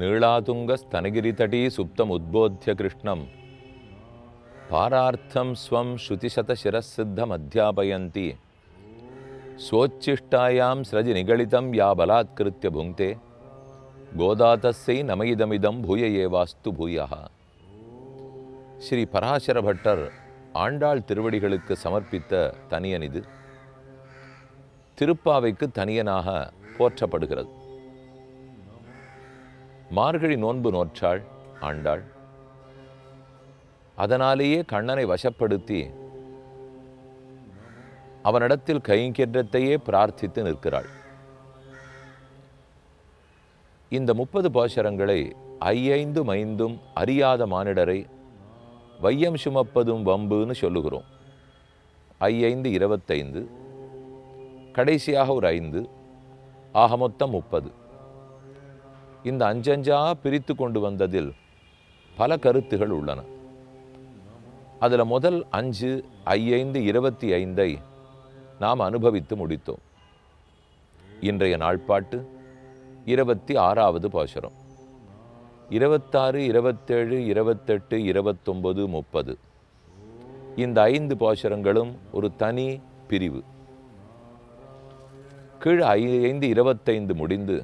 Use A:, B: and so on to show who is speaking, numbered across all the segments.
A: நீளாதுங்கஸ்தனகிரிதடீ சுப்தம் உத்போத்திய கிருஷ்ணம் பாரார்த்தம் ஸ்வம் ஸ்ருதிசதசிரசித்தம் அத்தியாபயந்தி சோச்சிஷ்டாயாம் ஸ்ரஜி நிகழிதம் யா பலாத் புங்க்தே புங்கே கோதாதஸ்ஸை நமயிதமிதம் வாஸ்து பூயா ஸ்ரீ பராசர பட்டர் ஆண்டாள் திருவடிகளுக்கு சமர்ப்பித்த தனியன் இது திருப்பாவைக்கு தனியனாக போற்றப்படுகிறது மார்கழி நோன்பு நோற்றாள் ஆண்டாள் அதனாலேயே கண்ணனை வசப்படுத்தி அவனிடத்தில் கைங்கேற்றத்தையே பிரார்த்தித்து நிற்கிறாள் இந்த முப்பது பாசுரங்களை ஐயைந்தும் ஐந்தும் அறியாத மானிடரை வையம் சுமப்பதும் வம்புன்னு சொல்லுகிறோம் ஐந்து இருபத்தைந்து கடைசியாக ஒரு ஐந்து ஆக மொத்தம் முப்பது இந்த அஞ்சஞ்சா பிரித்து கொண்டு வந்ததில் பல கருத்துகள் உள்ளன அதில் முதல் அஞ்சு ஐந்து இருபத்தி ஐந்தை நாம் அனுபவித்து முடித்தோம் இன்றைய நாள்பாட்டு இருபத்தி ஆறாவது பாசுரம் இருபத்தாறு இருபத்தேழு இருபத்தெட்டு இருபத்தொம்பது முப்பது இந்த ஐந்து பாசுரங்களும் ஒரு தனி பிரிவு கீழ் ஐந்து இருபத்தைந்து முடிந்து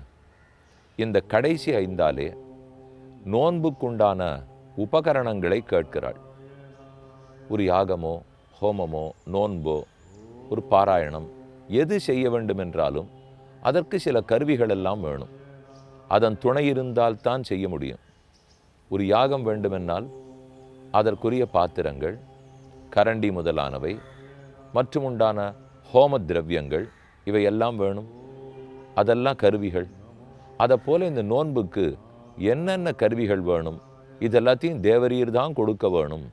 A: இந்த கடைசி ஐந்தாலே நோன்புக்குண்டான உபகரணங்களை கேட்கிறாள் ஒரு யாகமோ ஹோமமோ நோன்போ ஒரு பாராயணம் எது செய்ய வேண்டும் என்றாலும் அதற்கு சில கருவிகள் எல்லாம் வேணும் அதன் துணை இருந்தால் தான் செய்ய முடியும் ஒரு யாகம் வேண்டுமென்றால் அதற்குரிய பாத்திரங்கள் கரண்டி முதலானவை மற்றும் உண்டான ஹோம திரவியங்கள் இவையெல்லாம் வேணும் அதெல்லாம் கருவிகள் அதை போல் இந்த நோன்புக்கு என்னென்ன கருவிகள் வேணும் இதெல்லாத்தையும் தேவரீர் தான் கொடுக்க வேணும்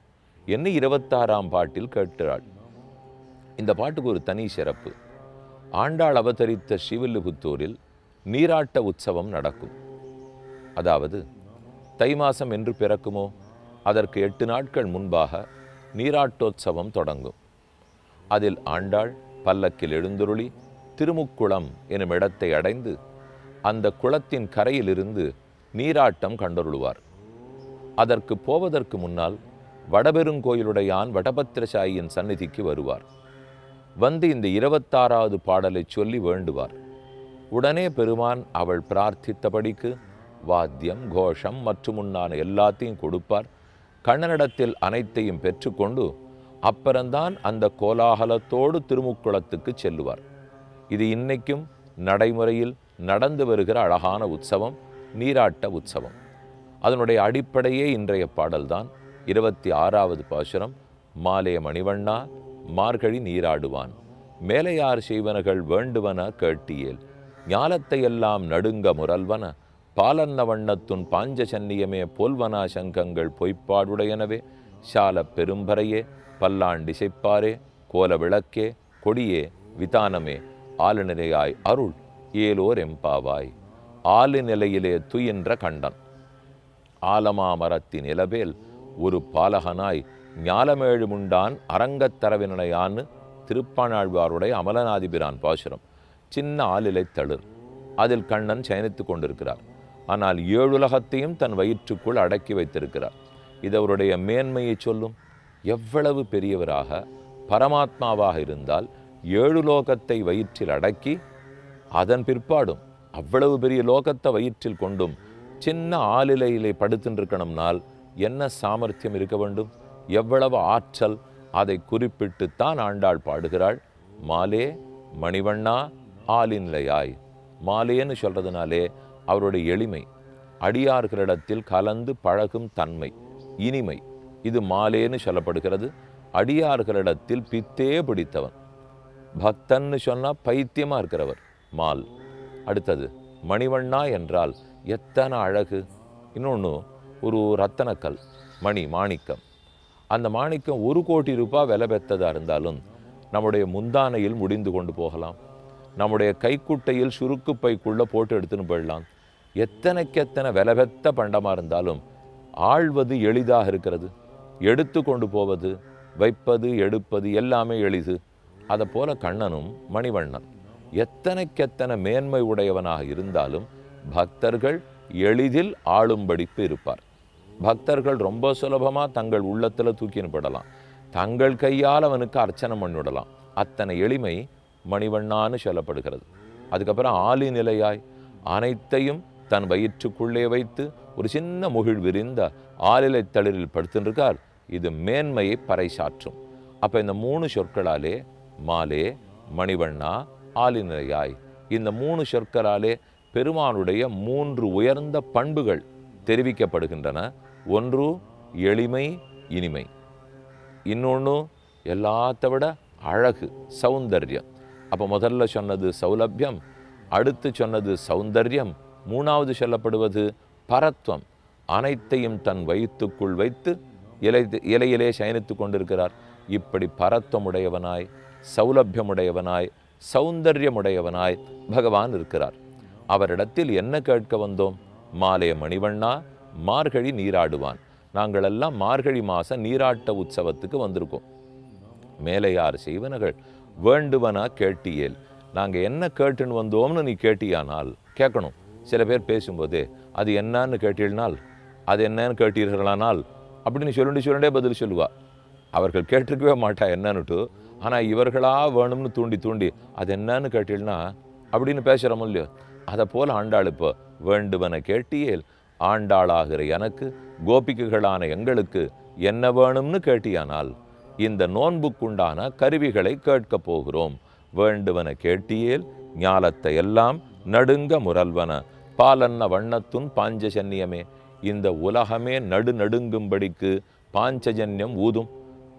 A: என்ன இருபத்தாறாம் பாட்டில் கேட்கிறாள் இந்த பாட்டுக்கு ஒரு தனி சிறப்பு ஆண்டாள் அவதரித்த ஸ்ரீவில்லிபுத்தூரில் நீராட்ட உற்சவம் நடக்கும் அதாவது தை மாதம் என்று பிறக்குமோ அதற்கு எட்டு நாட்கள் முன்பாக நீராட்டோற்சவம் தொடங்கும் அதில் ஆண்டாள் பல்லக்கில் எழுந்துருளி திருமுக்குளம் எனும் இடத்தை அடைந்து அந்த குளத்தின் கரையிலிருந்து நீராட்டம் கண்டருளுவார் அதற்கு போவதற்கு முன்னால் வடபெருங்கோயிலுடையான் வடபத்திரசாயியின் சந்நிதிக்கு வருவார் வந்து இந்த இருபத்தாறாவது பாடலை சொல்லி வேண்டுவார் உடனே பெருமான் அவள் பிரார்த்தித்தபடிக்கு வாத்தியம் கோஷம் மற்றும் உண்டான எல்லாத்தையும் கொடுப்பார் கண்ணனிடத்தில் அனைத்தையும் பெற்றுக்கொண்டு அப்புறம்தான் அந்த கோலாகலத்தோடு திருமுக்குளத்துக்கு செல்லுவார் இது இன்னைக்கும் நடைமுறையில் நடந்து வருகிற அழகான உற்சவம் நீராட்ட உற்சவம் அதனுடைய அடிப்படையே இன்றைய பாடல்தான் இருபத்தி ஆறாவது பாசுரம் மாலைய மணிவண்ணா மார்கழி நீராடுவான் மேலையார் செய்வனகள் வேண்டுவன கேட்டியேல் ஞாலத்தையெல்லாம் எல்லாம் நடுங்க முரல்வன பாலன்ன வண்ணத்துன் பாஞ்ச சன்னியமே போல்வனா சங்கங்கள் பொய்ப்பாடுடையனவே சால பெரும்பறையே பல்லாண்டிசைப்பாரே கோல விளக்கே கொடியே விதானமே ஆளுநரையாய் அருள் ஏலோர் எம்பாவாய் ஆலு நிலையிலே துயின்ற கண்டன் ஆலமாமரத்தின் இலவேல் ஒரு பாலகனாய் ஞாலமேழுமுண்டான் அரங்கத்தரவினையான்னு திருப்பாணாழ்வாருடைய அமலநாதிபிரான் பாசுரம் சின்ன ஆளிலை தளிர் அதில் கண்ணன் சயனித்து கொண்டிருக்கிறார் ஆனால் ஏழுலகத்தையும் தன் வயிற்றுக்குள் அடக்கி வைத்திருக்கிறார் இதவருடைய மேன்மையை சொல்லும் எவ்வளவு பெரியவராக பரமாத்மாவாக இருந்தால் ஏழு லோகத்தை வயிற்றில் அடக்கி அதன் பிற்பாடும் அவ்வளவு பெரிய லோகத்தை வயிற்றில் கொண்டும் சின்ன ஆளிலையிலே படுத்துருக்கணும்னால் என்ன சாமர்த்தியம் இருக்க வேண்டும் எவ்வளவு ஆற்றல் அதை குறிப்பிட்டுத்தான் ஆண்டாள் பாடுகிறாள் மாலே மணிவண்ணா ஆளின்லையாய் மாலேன்னு சொல்கிறதுனாலே அவருடைய எளிமை அடியார்களிடத்தில் கலந்து பழகும் தன்மை இனிமை இது மாலேன்னு சொல்லப்படுகிறது அடியார்களிடத்தில் பித்தே பிடித்தவன் பக்தன்னு சொன்னால் பைத்தியமாக இருக்கிறவர் மால் அடுத்தது மணிவண்ணா என்றால் எத்தனை அழகு இன்னொன்று ஒரு ரத்தனக்கல் மணி மாணிக்கம் அந்த மாணிக்கம் ஒரு கோடி ரூபாய் விலை பெற்றதாக இருந்தாலும் நம்முடைய முந்தானையில் முடிந்து கொண்டு போகலாம் நம்முடைய கைக்குட்டையில் சுருக்கு பைக்குள்ளே போட்டு எடுத்துன்னு போயிடலாம் எத்தனைக்கு எத்தனை பெத்த பண்டமாக இருந்தாலும் ஆழ்வது எளிதாக இருக்கிறது எடுத்து கொண்டு போவது வைப்பது எடுப்பது எல்லாமே எளிது அதை போல கண்ணனும் மணிவண்ணன் எத்தனைக்கெத்தனை மேன்மை உடையவனாக இருந்தாலும் பக்தர்கள் எளிதில் ஆளும்படிப்பு இருப்பார் பக்தர்கள் ரொம்ப சுலபமாக தங்கள் உள்ளத்தில் தூக்கின்னு தங்கள் கையால் அவனுக்கு அர்ச்சனை பண்ணிவிடலாம் அத்தனை எளிமை மணிவண்ணான்னு சொல்லப்படுகிறது அதுக்கப்புறம் ஆலி நிலையாய் அனைத்தையும் தன் வயிற்றுக்குள்ளே வைத்து ஒரு சின்ன முகிழ் விரிந்த ஆலிலை தளிரில் படுத்துருக்கார் இது மேன்மையை பறைசாற்றும் அப்போ இந்த மூணு சொற்களாலே மாலே மணிவண்ணா ஆலினையாய் இந்த மூணு சொற்களாலே பெருமானுடைய மூன்று உயர்ந்த பண்புகள் தெரிவிக்கப்படுகின்றன ஒன்று எளிமை இனிமை இன்னொன்று எல்லாத்த விட அழகு சௌந்தர்யம் அப்போ முதல்ல சொன்னது சௌலபியம் அடுத்து சொன்னது சௌந்தர்யம் மூணாவது சொல்லப்படுவது பரத்வம் அனைத்தையும் தன் வயிற்றுக்குள் வைத்து இலை இலையிலே சயனித்து கொண்டிருக்கிறார் இப்படி பரத்வமுடையவனாய் சௌலபியமுடையவனாய் சௌந்தர்யமுடையவனாய் பகவான் இருக்கிறார் அவரிடத்தில் என்ன கேட்க வந்தோம் மாலைய மணிவண்ணா மார்கழி நீராடுவான் நாங்களெல்லாம் மார்கழி மாச நீராட்ட உற்சவத்துக்கு வந்திருக்கோம் மேலையார் செய்வனகள் வேண்டுவனா கேட்டியேல் நாங்கள் என்ன கேட்டுன்னு வந்தோம்னு நீ கேட்டியானால் கேட்கணும் சில பேர் பேசும்போதே அது என்னன்னு கேட்டீர்கள்னால் அது என்னன்னு கேட்டீர்களானால் அப்படின்னு சொல்லிட்டு சொல்லிட்டே பதில் சொல்லுவா அவர்கள் கேட்டிருக்கவே மாட்டா என்னன்னுட்டு ஆனால் இவர்களா வேணும்னு தூண்டி தூண்டி அது என்னன்னு கேட்டீங்கன்னா அப்படின்னு பேசுகிறோம் இல்லையோ அதை போல் ஆண்டாள் இப்போ வேண்டுவன கேட்டியேல் ஆண்டாளாகிற எனக்கு கோபிகைகளான எங்களுக்கு என்ன வேணும்னு கேட்டியானால் இந்த நோன்புக்குண்டான கருவிகளை கேட்கப் போகிறோம் வேண்டுவன கேட்டியேல் ஞாலத்தை எல்லாம் நடுங்க முரல்வன பாலன்ன வண்ணத்துன் பாஞ்சஜன்யமே இந்த உலகமே நடு நடுங்கும்படிக்கு பாஞ்சஜன்யம் ஊதும்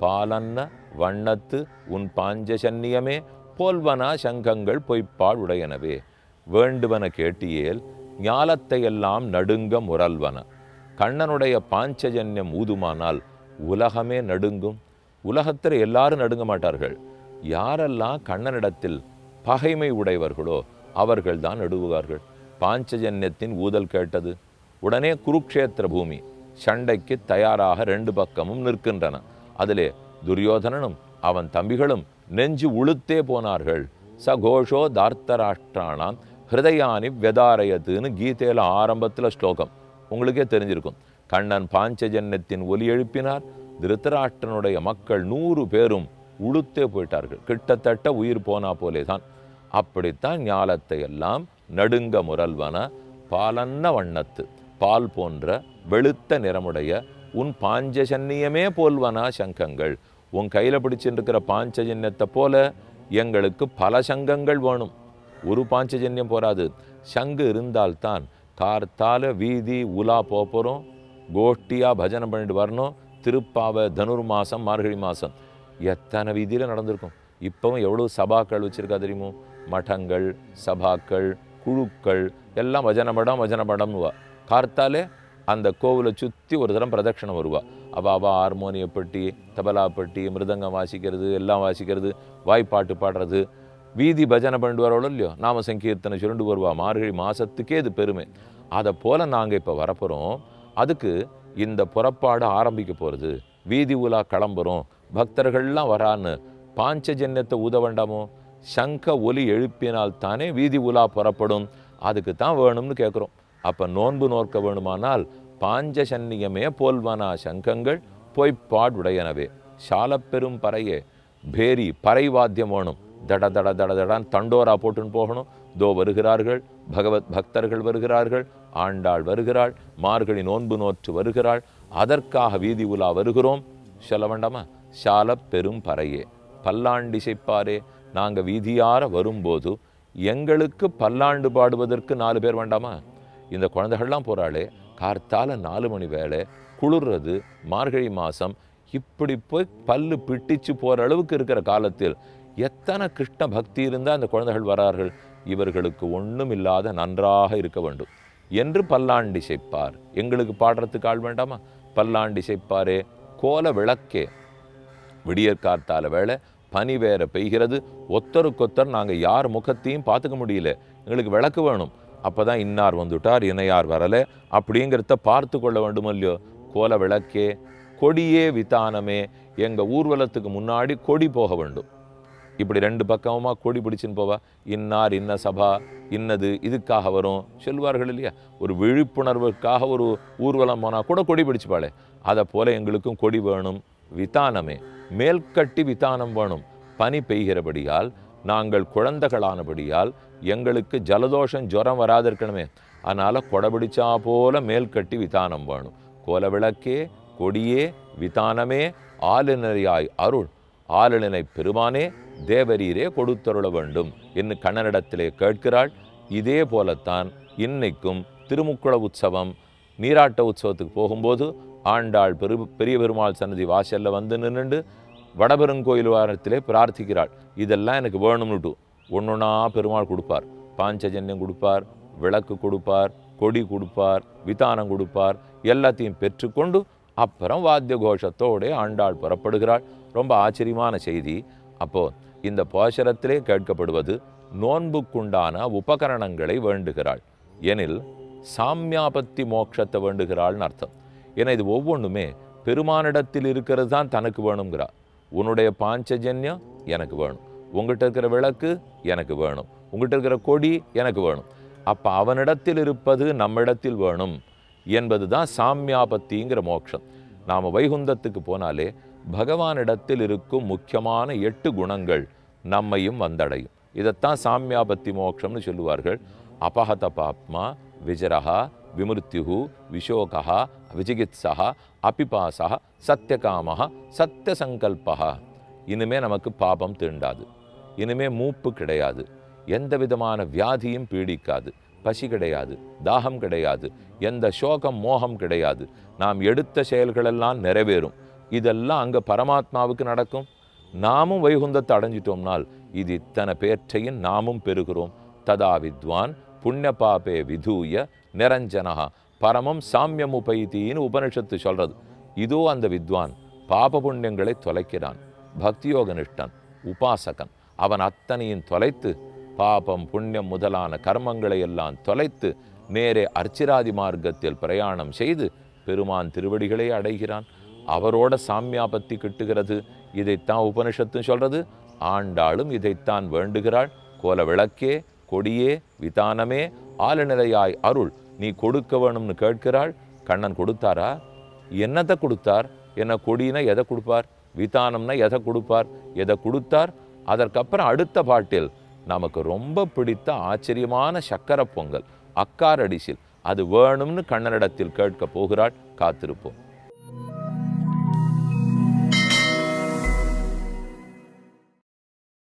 A: பாலன்ன வண்ணத்து உன் பாஞ்ச சன்னியமே போல்வனா சங்கங்கள் பொய்ப்பால் உடையனவே வேண்டுவன கேட்டியேல் ஞாலத்தையெல்லாம் நடுங்க முரல்வன கண்ணனுடைய பாஞ்சஜன்யம் ஊதுமானால் உலகமே நடுங்கும் உலகத்தில் எல்லாரும் நடுங்க மாட்டார்கள் யாரெல்லாம் கண்ணனிடத்தில் பகைமை உடையவர்களோ அவர்கள்தான் நடுவுகார்கள் பாஞ்சஜன்யத்தின் ஊதல் கேட்டது உடனே குருக்ஷேத்திர பூமி சண்டைக்கு தயாராக ரெண்டு பக்கமும் நிற்கின்றன அதிலே துரியோதனனும் அவன் தம்பிகளும் நெஞ்சு உளுத்தே போனார்கள் சகோஷோ தார்த்தராஷ்டிரானாம் ஹிருதயானி வெதாரயத்துன்னு கீதையில் ஆரம்பத்தில் ஸ்லோகம் உங்களுக்கே தெரிஞ்சிருக்கும் கண்ணன் பாஞ்சஜன்யத்தின் ஒலி எழுப்பினார் திருத்தராஷ்டிரனுடைய மக்கள் நூறு பேரும் உளுத்தே போயிட்டார்கள் கிட்டத்தட்ட உயிர் போனா போலே தான் அப்படித்தான் ஞாலத்தை எல்லாம் நடுங்க முரல்வன பாலன்ன வண்ணத்து பால் போன்ற வெளுத்த நிறமுடைய உன் சன்னியமே போல்வனா சங்கங்கள் உன் கையில் பிடிச்சிருக்கிற பாஞ்சஜன்யத்தை போல எங்களுக்கு பல சங்கங்கள் வேணும் ஒரு பாஞ்சஜன்யம் போராது சங்கு இருந்தால்தான் கார்த்தால வீதி உலா போகிறோம் கோஷ்டியாக பஜனை பண்ணிட்டு வரணும் திருப்பாவை தனுர் மாதம் மார்கழி மாதம் எத்தனை வீதியில் நடந்திருக்கும் இப்போவும் எவ்வளோ சபாக்கள் வச்சுருக்கா தெரியுமோ மடங்கள் சபாக்கள் குழுக்கள் எல்லாம் பஜனை படம் பஜனை வா கார்த்தாலே அந்த கோவிலை சுற்றி ஒரு தரம் பிரதட்சணம் வருவாள் அவள் அவள் ஹார்மோனியப்பட்டி பெட்டி தபலா பெட்டி மிருதங்கம் வாசிக்கிறது எல்லாம் வாசிக்கிறது வாய்ப்பாட்டு பாடுறது வீதி பஜனை பண்ணிட்டு வரவளோ இல்லையோ நாம சங்கீர்த்தனை சுருண்டு வருவா மார்கழி மாதத்துக்கே இது பெருமை அதை போல் நாங்கள் இப்போ வரப்போகிறோம் அதுக்கு இந்த புறப்பாடு ஆரம்பிக்க போகிறது வீதி உலா கிளம்புறோம் பக்தர்கள்லாம் வரான்னு பாஞ்சஜன்யத்தை ஊத வேண்டாமோ சங்க ஒலி எழுப்பினால் தானே வீதி உலா புறப்படும் அதுக்கு தான் வேணும்னு கேட்குறோம் அப்போ நோன்பு நோக்க வேணுமானால் பாஞ்சசன்னியமே போல்வனா சங்கங்கள் பொய்ப்பாடுடையனவே சாலப்பெரும் பறையே பேரி பறை வாத்தியம் வேணும் தட தட தட தடான் தண்டோரா போட்டுன்னு போகணும் தோ வருகிறார்கள் பகவத் பக்தர்கள் வருகிறார்கள் ஆண்டாள் வருகிறாள் மார்கழி நோன்பு நோற்று வருகிறாள் அதற்காக வீதி உலா வருகிறோம் சொல்ல வேண்டாமா சால பெரும் பறையே இசைப்பாரே நாங்கள் வீதியார வரும்போது எங்களுக்கு பல்லாண்டு பாடுவதற்கு நாலு பேர் வேண்டாமா இந்த குழந்தைகள்லாம் போகிறாளே கார்த்தால நாலு மணி வேலை குளிர்றது மார்கழி மாதம் இப்படி போய் பல்லு பிட்டிச்சு போகிற அளவுக்கு இருக்கிற காலத்தில் எத்தனை கிருஷ்ண பக்தி இருந்தால் அந்த குழந்தைகள் வரார்கள் இவர்களுக்கு ஒன்றும் இல்லாத நன்றாக இருக்க வேண்டும் என்று பல்லாண்டி செய்ப்பார் எங்களுக்கு பாடுறதுக்கு ஆள் வேண்டாமா பல்லாண்டி செய்ப்பாரே கோல விளக்கே விடியற்கார்த்தால வேலை பனி வேற பெய்கிறது ஒத்தருக்கொத்தர் நாங்கள் யார் முகத்தையும் பார்த்துக்க முடியல எங்களுக்கு விளக்கு வேணும் அப்போ தான் இன்னார் வந்துட்டார் இணையார் வரலை அப்படிங்கிறத பார்த்து கொள்ள வேண்டும் இல்லையோ கோல விளக்கே கொடியே வித்தானமே எங்கள் ஊர்வலத்துக்கு முன்னாடி கொடி போக வேண்டும் இப்படி ரெண்டு பக்கமாக கொடி பிடிச்சின்னு போவா இன்னார் இன்ன சபா இன்னது இதுக்காக வரும் செல்வார்கள் இல்லையா ஒரு விழிப்புணர்வுக்காக ஒரு ஊர்வலம் போனால் கூட கொடி பிடிச்சுப்பாளே அதை போல் எங்களுக்கும் கொடி வேணும் வித்தானமே மேல்கட்டி வித்தானம் வேணும் பனி பெய்கிறபடியால் நாங்கள் குழந்தைகளானபடியால் எங்களுக்கு ஜலதோஷம் ஜுரம் வராதிருக்கணுமே அதனால் கொடை பிடிச்சா போல மேல் கட்டி விதானம் வேணும் கோல விளக்கே கொடியே விதானமே ஆளுநரியாய் அருள் ஆளுநனை பெருமானே தேவரீரே கொடுத்தருள வேண்டும் என்று கண்ணனிடத்திலே கேட்கிறாள் இதே போலத்தான் இன்னைக்கும் திருமுக்குள உற்சவம் நீராட்ட உற்சவத்துக்கு போகும்போது ஆண்டாள் பெரு பெரிய பெருமாள் சன்னதி வாசலில் வந்து நின்றுண்டு வடபெருங்கோயில் வாரத்திலே பிரார்த்திக்கிறாள் இதெல்லாம் எனக்கு வேணும்னுட்டு ஒன்றுனா பெருமாள் கொடுப்பார் பாஞ்சஜன்யம் கொடுப்பார் விளக்கு கொடுப்பார் கொடி கொடுப்பார் விதானம் கொடுப்பார் எல்லாத்தையும் பெற்றுக்கொண்டு அப்புறம் வாத்திய கோஷத்தோடே ஆண்டாள் புறப்படுகிறாள் ரொம்ப ஆச்சரியமான செய்தி அப்போது இந்த போஷரத்திலே கேட்கப்படுவது நோன்புக்குண்டான உபகரணங்களை வேண்டுகிறாள் எனில் சாமியாபத்தி மோட்சத்தை வேண்டுகிறாள்னு அர்த்தம் ஏன்னா இது ஒவ்வொன்றுமே பெருமானிடத்தில் இருக்கிறது தான் தனக்கு வேணுங்கிறா உன்னுடைய பாஞ்சஜன்யம் எனக்கு வேணும் உங்கள்கிட்ட இருக்கிற விளக்கு எனக்கு வேணும் உங்கள்கிட்ட இருக்கிற கொடி எனக்கு வேணும் அப்போ அவனிடத்தில் இருப்பது நம்மிடத்தில் வேணும் என்பது தான் சாமியாபத்திங்கிற மோட்சம் நாம் வைகுந்தத்துக்கு போனாலே பகவானிடத்தில் இருக்கும் முக்கியமான எட்டு குணங்கள் நம்மையும் வந்தடையும் இதைத்தான் சாமியாபத்தி மோட்சம்னு சொல்லுவார்கள் அபகத பாப்மா விஜரஹா விமிருத்யு விசோகா விஜிகித்சா அபிபாசா சத்தியகாமஹா சத்தியசங்கல்பா இனிமே நமக்கு பாபம் தீண்டாது இனிமே மூப்பு கிடையாது எந்த விதமான வியாதியும் பீடிக்காது பசி கிடையாது தாகம் கிடையாது எந்த சோகம் மோகம் கிடையாது நாம் எடுத்த செயல்களெல்லாம் நிறைவேறும் இதெல்லாம் அங்கே பரமாத்மாவுக்கு நடக்கும் நாமும் வைகுந்தத்தை அடைஞ்சிட்டோம்னால் இது இத்தனை பேற்றையும் நாமும் பெறுகிறோம் ததா வித்வான் புண்ணிய பாபே விதூய நிரஞ்சனகா பரமம் சாமியம் உபைத்தின்னு உபனிஷத்து சொல்கிறது இதோ அந்த வித்வான் பாப புண்ணியங்களை தொலைக்கிறான் பக்தியோக நிஷ்டன் உபாசகன் அவன் அத்தனையும் தொலைத்து பாபம் புண்ணியம் முதலான கர்மங்களை எல்லாம் தொலைத்து நேரே அர்ச்சிராதி மார்க்கத்தில் பிரயாணம் செய்து பெருமான் திருவடிகளை அடைகிறான் அவரோட சாமியாபத்தி கிட்டுகிறது இதைத்தான் உபனிஷத்தும் சொல்றது ஆண்டாளும் இதைத்தான் வேண்டுகிறாள் கோல விளக்கே கொடியே விதானமே ஆலநிலையாய் அருள் நீ கொடுக்க வேணும்னு கேட்கிறாள் கண்ணன் கொடுத்தாரா என்னத்தை கொடுத்தார் என்ன கொடினா எதை கொடுப்பார் விதானம்னா எதை கொடுப்பார் எதை கொடுத்தார் அதற்கப்புறம் அடுத்த பாட்டில் நமக்கு ரொம்ப பிடித்த ஆச்சரியமான சக்கரை பொங்கல் அக்காரடிசில் அது வேணும்னு கண்ணனிடத்தில் கேட்க போகிறாள் காத்திருப்போம்